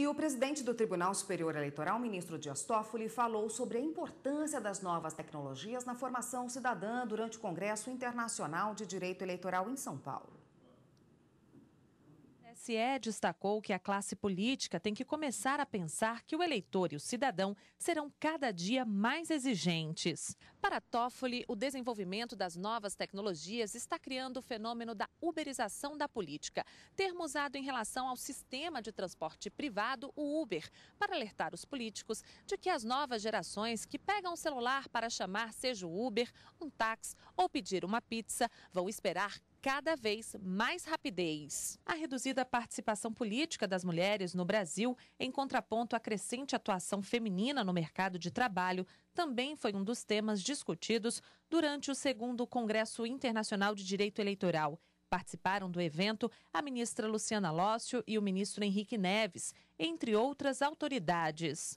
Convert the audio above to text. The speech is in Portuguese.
E o presidente do Tribunal Superior Eleitoral, ministro Dias Toffoli, falou sobre a importância das novas tecnologias na formação cidadã durante o Congresso Internacional de Direito Eleitoral em São Paulo. TSE destacou que a classe política tem que começar a pensar que o eleitor e o cidadão serão cada dia mais exigentes. Para Toffoli, o desenvolvimento das novas tecnologias está criando o fenômeno da uberização da política, termo usado em relação ao sistema de transporte privado, o Uber, para alertar os políticos de que as novas gerações que pegam o celular para chamar seja o Uber, um táxi ou pedir uma pizza, vão esperar cada vez mais rapidez. A reduzida participação política das mulheres no Brasil, em contraponto à crescente atuação feminina no mercado de trabalho, também foi um dos temas discutidos durante o segundo Congresso Internacional de Direito Eleitoral. Participaram do evento a ministra Luciana Lócio e o ministro Henrique Neves, entre outras autoridades.